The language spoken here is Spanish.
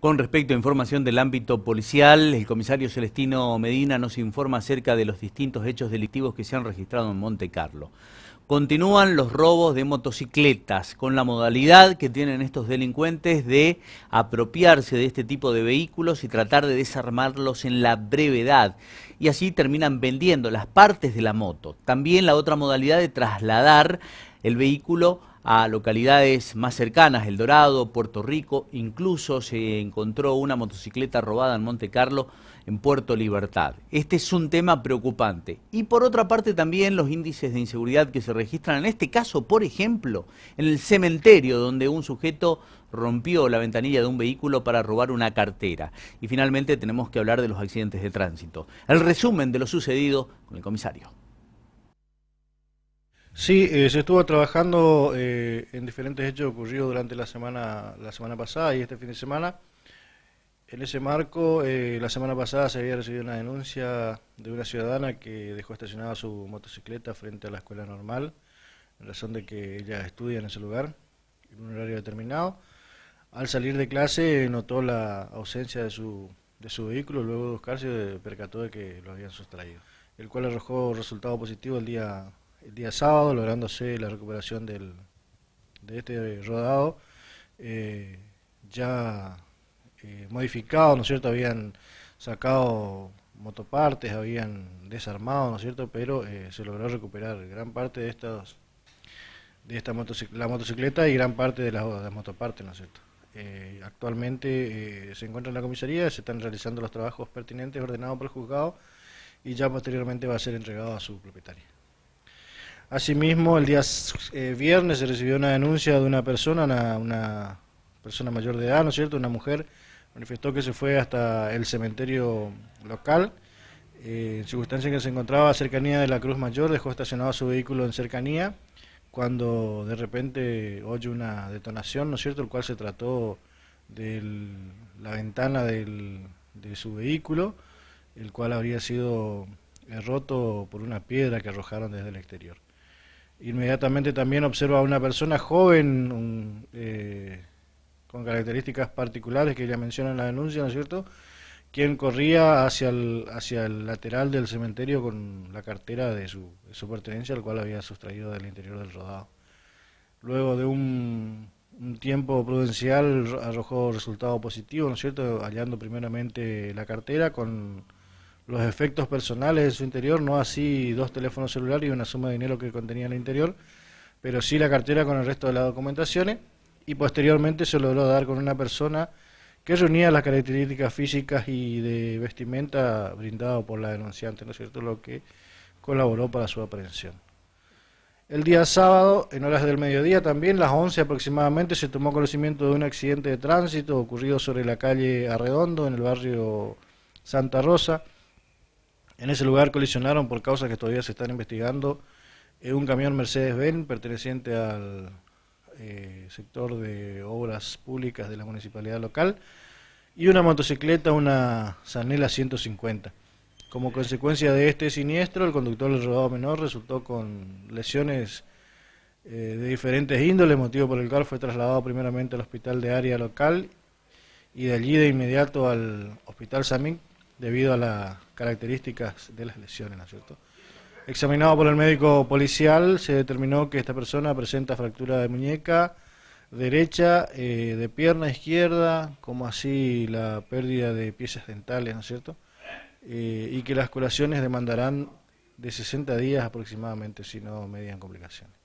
Con respecto a información del ámbito policial, el comisario Celestino Medina nos informa acerca de los distintos hechos delictivos que se han registrado en Monte Carlo. Continúan los robos de motocicletas con la modalidad que tienen estos delincuentes de apropiarse de este tipo de vehículos y tratar de desarmarlos en la brevedad. Y así terminan vendiendo las partes de la moto. También la otra modalidad de trasladar el vehículo a localidades más cercanas, El Dorado, Puerto Rico, incluso se encontró una motocicleta robada en Monte Carlo, en Puerto Libertad. Este es un tema preocupante. Y por otra parte también los índices de inseguridad que se registran, en este caso, por ejemplo, en el cementerio donde un sujeto rompió la ventanilla de un vehículo para robar una cartera. Y finalmente tenemos que hablar de los accidentes de tránsito. El resumen de lo sucedido con el comisario. Sí, eh, se estuvo trabajando eh, en diferentes hechos ocurridos durante la semana, la semana pasada y este fin de semana. En ese marco, eh, la semana pasada se había recibido una denuncia de una ciudadana que dejó estacionada su motocicleta frente a la escuela normal, en razón de que ella estudia en ese lugar, en un horario determinado. Al salir de clase notó la ausencia de su, de su vehículo, luego de buscarse percató de que lo habían sustraído, el cual arrojó resultado positivo el día el día sábado, lográndose la recuperación del, de este rodado eh, ya eh, modificado, ¿no cierto? Habían sacado motopartes, habían desarmado, ¿no cierto? Pero eh, se logró recuperar gran parte de estas de esta la motocicleta y gran parte de las, motopartes, ¿no es cierto? actualmente se encuentra en la comisaría, se están realizando los trabajos pertinentes ordenados por el juzgado y ya posteriormente va a ser entregado a su propietaria. Asimismo, el día eh, viernes se recibió una denuncia de una persona, una, persona mayor de edad, ¿no es cierto? Una mujer manifestó que se fue hasta el cementerio local, circunstancias eh, en circunstancia que se encontraba a cercanía de la Cruz Mayor, dejó estacionado su vehículo en cercanía, cuando de repente oye una detonación, ¿no es cierto?, el cual se trató de la ventana de su vehículo, el cual habría sido eh, roto por una piedra que arrojaron desde el exterior. Inmediatamente también observa a una persona joven eh, con características particulares que ya menciona en la denuncia, ¿no es cierto? Quien corría hacia el, hacia el lateral del cementerio con la cartera de su, pertenencia, al cual había sustraído del interior del rodado. Luego de un, un tiempo prudencial arrojó resultado positivo, ¿no es cierto? Hallando primeramente la cartera con los efectos personales de su interior, no así dos teléfonos celulares y una suma de dinero que contenía en el interior, pero sí la cartera con el resto de las documentaciones y posteriormente se logró dar con una persona que reunía las características físicas y de vestimenta brindado por la denunciante, ¿no es cierto?, lo que colaboró para su aprehensión. El día sábado, en horas del mediodía también, las 11 aproximadamente, se tomó conocimiento de un accidente de tránsito ocurrido sobre la calle Arredondo, en el barrio Santa Rosa, en ese lugar colisionaron por causas que todavía se están investigando eh, un camión Mercedes-Benz perteneciente al eh, sector de obras públicas de la municipalidad local y una motocicleta, una Sanela 150. Como consecuencia de este siniestro, el conductor del rodado menor resultó con lesiones eh, de diferentes índoles, motivo por el cual fue trasladado primeramente al hospital de área local y de allí de inmediato al hospital Samink debido a las características de las lesiones, ¿no es cierto? Examinado por el médico policial, se determinó que esta persona presenta fractura de muñeca derecha, eh, de pierna izquierda, como así la pérdida de piezas dentales, ¿no es cierto? Eh, y que las curaciones demandarán de 60 días aproximadamente si no median complicaciones.